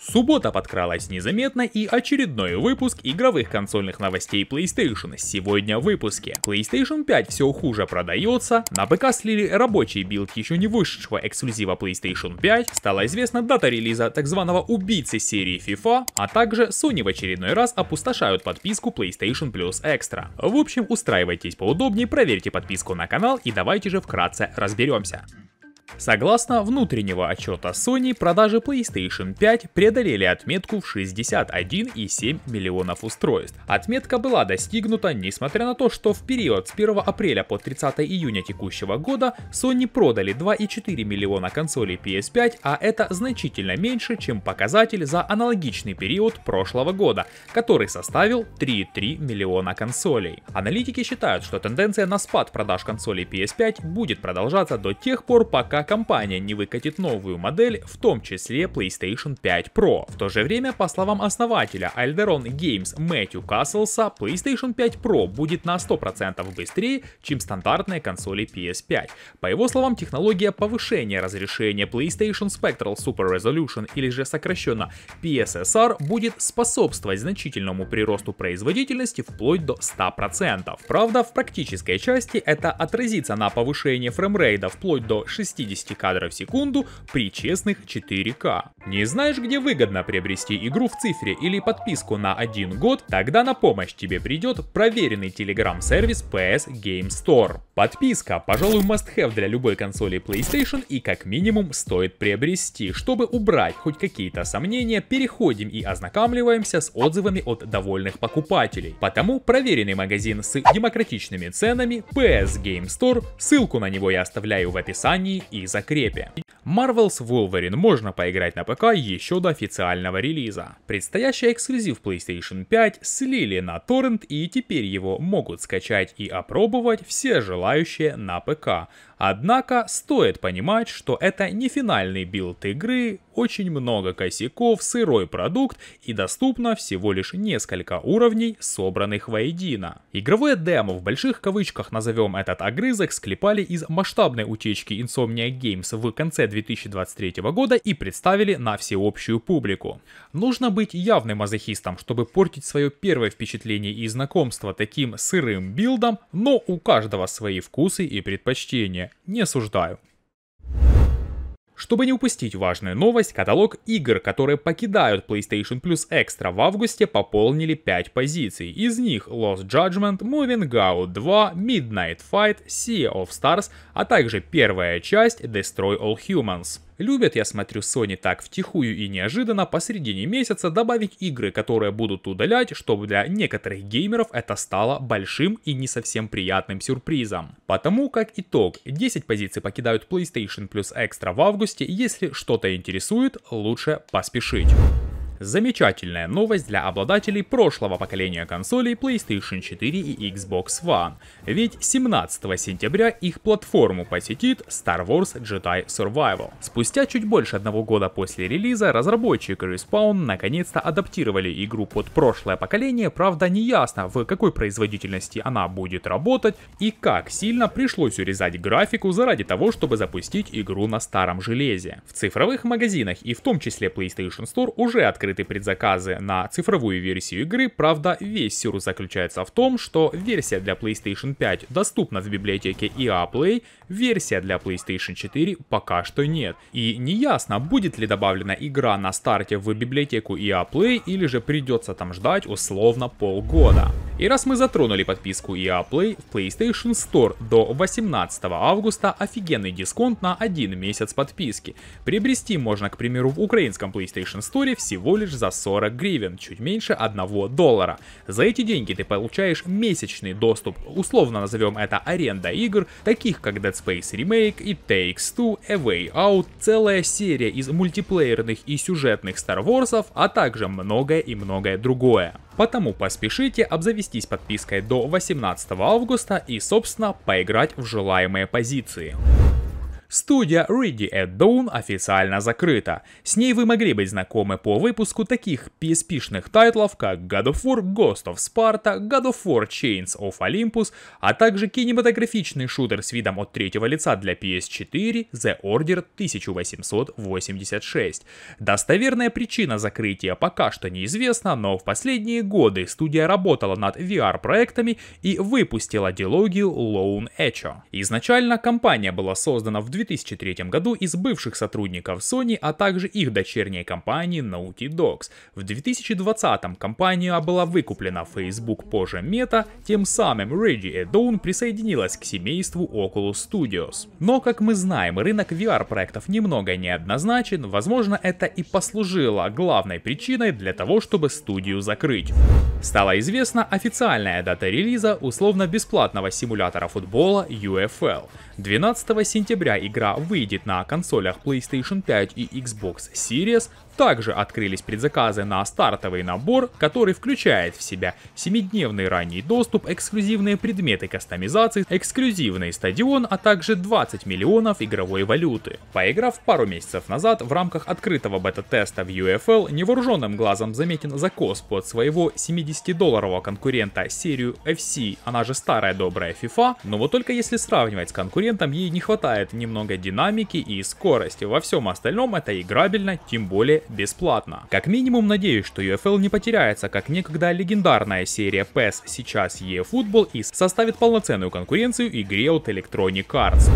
Суббота подкралась незаметно и очередной выпуск игровых консольных новостей PlayStation. Сегодня в выпуске. PlayStation 5 все хуже продается, на ПК слили рабочий билд еще не вышедшего эксклюзива PlayStation 5, стала известна дата релиза так званого убийцы серии FIFA, а также Sony в очередной раз опустошают подписку PlayStation Plus Extra. В общем, устраивайтесь поудобнее, проверьте подписку на канал и давайте же вкратце разберемся. Согласно внутреннего отчета Sony, продажи PlayStation 5 преодолели отметку в 61,7 миллионов устройств. Отметка была достигнута, несмотря на то, что в период с 1 апреля по 30 июня текущего года Sony продали 2,4 миллиона консолей PS5, а это значительно меньше, чем показатель за аналогичный период прошлого года, который составил 3,3 миллиона консолей. Аналитики считают, что тенденция на спад продаж консолей PS5 будет продолжаться до тех пор, пока компания не выкатит новую модель, в том числе PlayStation 5 Pro. В то же время, по словам основателя Alderon Games Мэтью Касселса, PlayStation 5 Pro будет на 100% быстрее, чем стандартные консоли PS5. По его словам, технология повышения разрешения PlayStation Spectral Super Resolution или же сокращенно PSSR будет способствовать значительному приросту производительности вплоть до 100%. Правда, в практической части это отразится на повышение фреймрейда вплоть до 60 60 кадров в секунду при честных 4К. Не знаешь, где выгодно приобрести игру в цифре или подписку на один год? Тогда на помощь тебе придет проверенный телеграм-сервис PS Game Store. Подписка, пожалуй, must-have для любой консоли PlayStation и как минимум стоит приобрести. Чтобы убрать хоть какие-то сомнения, переходим и ознакомливаемся с отзывами от довольных покупателей. Потому проверенный магазин с демократичными ценами PS Game Store, ссылку на него я оставляю в описании и закрепе. Marvel's Wolverine можно поиграть на ПК еще до официального релиза. Предстоящий эксклюзив PlayStation 5 слили на торрент и теперь его могут скачать и опробовать все желающие на ПК. Однако стоит понимать, что это не финальный билд игры, очень много косяков, сырой продукт и доступно всего лишь несколько уровней, собранных воедино. Игровое демо в больших кавычках назовем этот огрызок склепали из масштабной утечки Insomnia Games в конце 2023 года и представили на всеобщую публику. Нужно быть явным мазохистом, чтобы портить свое первое впечатление и знакомство таким сырым билдом, но у каждого свои вкусы и предпочтения. Не суждаю. Чтобы не упустить важную новость, каталог игр, которые покидают PlayStation Plus Extra в августе, пополнили 5 позиций. Из них Lost Judgment, Moving Out 2, Midnight Fight, Sea of Stars, а также первая часть Destroy All Humans. Любят, я смотрю, Sony так втихую и неожиданно посередине месяца добавить игры, которые будут удалять, чтобы для некоторых геймеров это стало большим и не совсем приятным сюрпризом. Потому как итог, 10 позиций покидают PlayStation Plus Extra в августе, если что-то интересует, лучше поспешить. Замечательная новость для обладателей прошлого поколения консолей PlayStation 4 и Xbox One, ведь 17 сентября их платформу посетит Star Wars Jedi Survival. Спустя чуть больше одного года после релиза разработчики Respawn наконец-то адаптировали игру под прошлое поколение, правда неясно в какой производительности она будет работать и как сильно пришлось урезать графику заради того, чтобы запустить игру на старом железе. В цифровых магазинах и в том числе PlayStation Store уже открыты открыты предзаказы на цифровую версию игры, правда, весь сюр заключается в том, что версия для PlayStation 5 доступна в библиотеке EA Play версия для PlayStation 4 пока что нет. И не ясно, будет ли добавлена игра на старте в библиотеку EA Play или же придется там ждать условно полгода. И раз мы затронули подписку EA Play в PlayStation Store до 18 августа офигенный дисконт на один месяц подписки. Приобрести можно, к примеру, в украинском PlayStation Store всего лишь за 40 гривен, чуть меньше 1 доллара. За эти деньги ты получаешь месячный доступ, условно назовем это аренда игр, таких как Dead Space Remake и Takes Two, A Way Out, целая серия из мультиплеерных и сюжетных Star Wars, а также многое и многое другое. Потому поспешите обзавестись подпиской до 18 августа и, собственно, поиграть в желаемые позиции. Студия Ready at Dawn официально закрыта. С ней вы могли быть знакомы по выпуску таких PSP-шных тайтлов, как God of War, Ghost of Sparta, God of War Chains of Olympus, а также кинематографичный шутер с видом от третьего лица для PS4 The Order 1886. Достоверная причина закрытия пока что неизвестна, но в последние годы студия работала над VR-проектами и выпустила дилогию Lone Echo. Изначально компания была создана в 2003 году из бывших сотрудников Sony, а также их дочерней компании Naughty Dogs. В 2020 компания была выкуплена Facebook позже Meta, тем самым Reggie at присоединилась к семейству Oculus Studios. Но, как мы знаем, рынок VR-проектов немного неоднозначен, возможно, это и послужило главной причиной для того, чтобы студию закрыть. Стала известна официальная дата релиза условно-бесплатного симулятора футбола UFL. 12 сентября игра выйдет на консолях PlayStation 5 и Xbox Series также открылись предзаказы на стартовый набор, который включает в себя 7-дневный ранний доступ, эксклюзивные предметы кастомизации, эксклюзивный стадион, а также 20 миллионов игровой валюты. Поиграв пару месяцев назад в рамках открытого бета-теста в UFL, невооруженным глазом заметен закос под своего 70-долларового конкурента серию FC, она же старая добрая FIFA, но вот только если сравнивать с конкурентом, ей не хватает немного динамики и скорости, во всем остальном это играбельно, тем более бесплатно. Как минимум надеюсь, что UFL не потеряется, как некогда легендарная серия PES, сейчас eFootball и составит полноценную конкуренцию игре от Electronic Arts.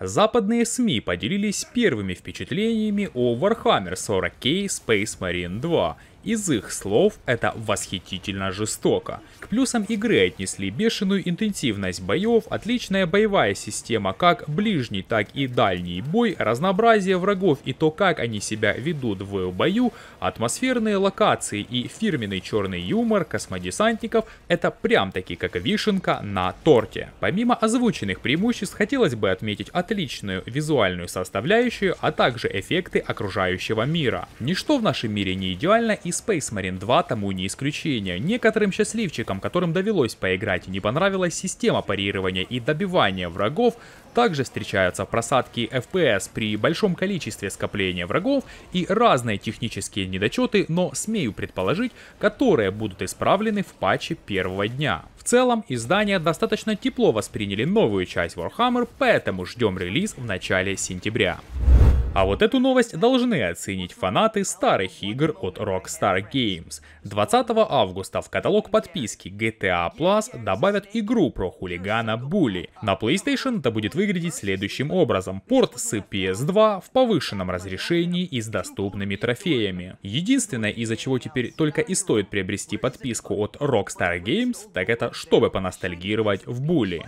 Западные СМИ поделились первыми впечатлениями о Warhammer 40k Space Marine 2 из их слов это восхитительно жестоко. К плюсам игры отнесли бешеную интенсивность боев, отличная боевая система как ближний, так и дальний бой, разнообразие врагов и то, как они себя ведут в бою, атмосферные локации и фирменный черный юмор космодесантников — это прям-таки как вишенка на торте. Помимо озвученных преимуществ, хотелось бы отметить отличную визуальную составляющую, а также эффекты окружающего мира. Ничто в нашем мире не идеально и Space Marine 2 тому не исключение. Некоторым счастливчикам, которым довелось поиграть не понравилась система парирования и добивания врагов, также встречаются просадки FPS при большом количестве скопления врагов и разные технические недочеты, но смею предположить, которые будут исправлены в патче первого дня. В целом, издания достаточно тепло восприняли новую часть Warhammer, поэтому ждем релиз в начале сентября. А вот эту новость должны оценить фанаты старых игр от Rockstar Games. 20 августа в каталог подписки GTA Plus добавят игру про хулигана Були. На PlayStation это будет выглядеть следующим образом. Порт с PS2 в повышенном разрешении и с доступными трофеями. Единственное, из-за чего теперь только и стоит приобрести подписку от Rockstar Games, так это чтобы поностальгировать в Були.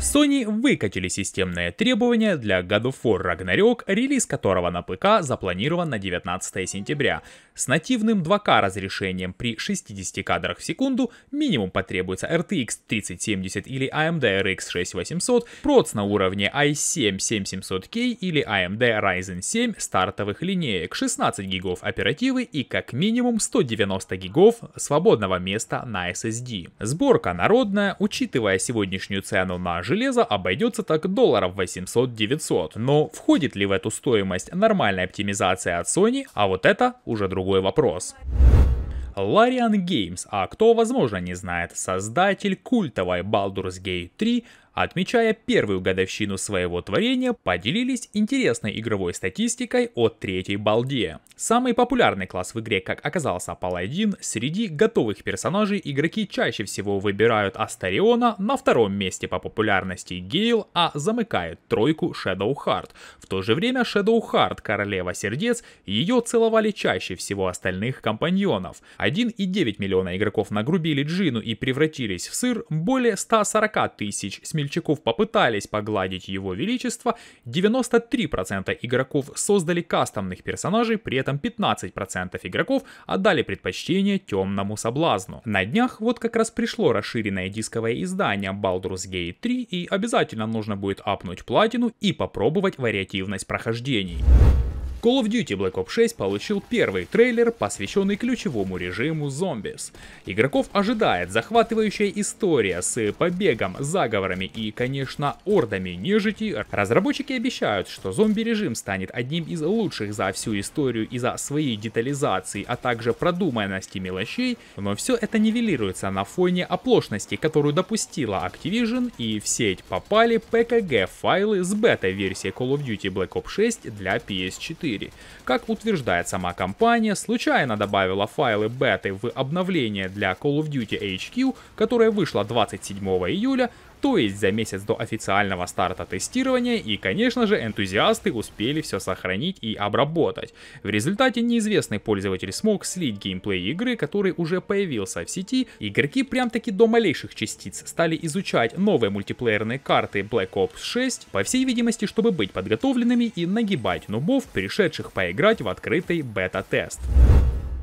Sony выкатили системное требование для God of War Ragnarok, релиз которого на ПК запланирован на 19 сентября. С нативным 2К разрешением при 60 кадрах в секунду минимум потребуется RTX 3070 или AMD RX 6800, проц на уровне i7-7700K или AMD Ryzen 7 стартовых линеек, 16 гигов оперативы и как минимум 190 гигов свободного места на SSD. Сборка народная, учитывая сегодняшнюю цену на железа обойдется так долларов 800-900, но входит ли в эту стоимость нормальная оптимизация от Sony, а вот это уже другой вопрос. Larian Games, а кто, возможно, не знает, создатель культовой Baldur's Gate 3, Отмечая первую годовщину своего творения, поделились интересной игровой статистикой о третьей балде. Самый популярный класс в игре, как оказался Паладин, среди готовых персонажей игроки чаще всего выбирают Астариона, на втором месте по популярности Гейл, а замыкает тройку Shadow Heart. В то же время Shadow Heart, королева сердец, ее целовали чаще всего остальных компаньонов. 1,9 миллиона игроков нагрубили Джину и превратились в сыр, более 140 тысяч смельчаков смельчаков попытались погладить его величество, 93% игроков создали кастомных персонажей, при этом 15% игроков отдали предпочтение темному соблазну. На днях вот как раз пришло расширенное дисковое издание Baldur's Gate 3 и обязательно нужно будет апнуть платину и попробовать вариативность прохождений. Call of Duty Black Ops 6 получил первый трейлер, посвященный ключевому режиму зомбис. Игроков ожидает захватывающая история с побегом, заговорами и, конечно, ордами нежити. Разработчики обещают, что зомби-режим станет одним из лучших за всю историю из-за своей детализации, а также продуманности мелочей, но все это нивелируется на фоне оплошности, которую допустила Activision и в сеть попали PKG-файлы с бета-версии Call of Duty Black Ops 6 для PS4. 4. Как утверждает сама компания, случайно добавила файлы беты в обновление для Call of Duty HQ, которое вышло 27 июля, то есть за месяц до официального старта тестирования, и, конечно же, энтузиасты успели все сохранить и обработать. В результате неизвестный пользователь смог слить геймплей игры, который уже появился в сети, игроки прям-таки до малейших частиц стали изучать новые мультиплеерные карты Black Ops 6, по всей видимости, чтобы быть подготовленными и нагибать нубов, пришедших поиграть в открытый бета-тест.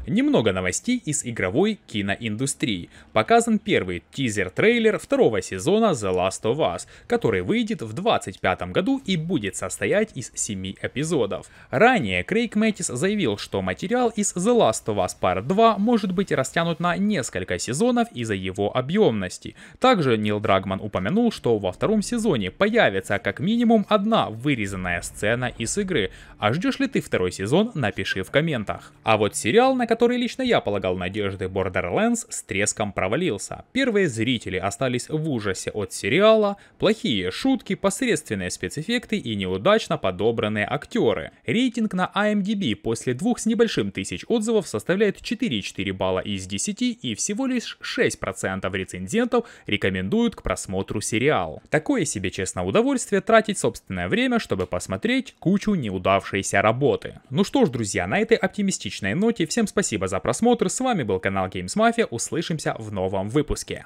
Немного новостей из игровой киноиндустрии. Показан первый тизер-трейлер второго сезона The Last of Us, который выйдет в 2025 году и будет состоять из 7 эпизодов. Ранее Крейг Мэттис заявил, что материал из The Last of Us Part 2 может быть растянут на несколько сезонов из-за его объемности. Также Нил Драгман упомянул, что во втором сезоне появится как минимум одна вырезанная сцена из игры. А ждешь ли ты второй сезон, напиши в комментах. А вот сериал, на который который лично я полагал надежды Borderlands, с треском провалился. Первые зрители остались в ужасе от сериала, плохие шутки, посредственные спецэффекты и неудачно подобранные актеры. Рейтинг на IMDb после двух с небольшим тысяч отзывов составляет 4,4 балла из 10 и всего лишь 6% рецензентов рекомендуют к просмотру сериал. Такое себе, честно, удовольствие тратить собственное время, чтобы посмотреть кучу неудавшейся работы. Ну что ж, друзья, на этой оптимистичной ноте всем спасибо Спасибо за просмотр, с вами был канал Games Mafia, услышимся в новом выпуске.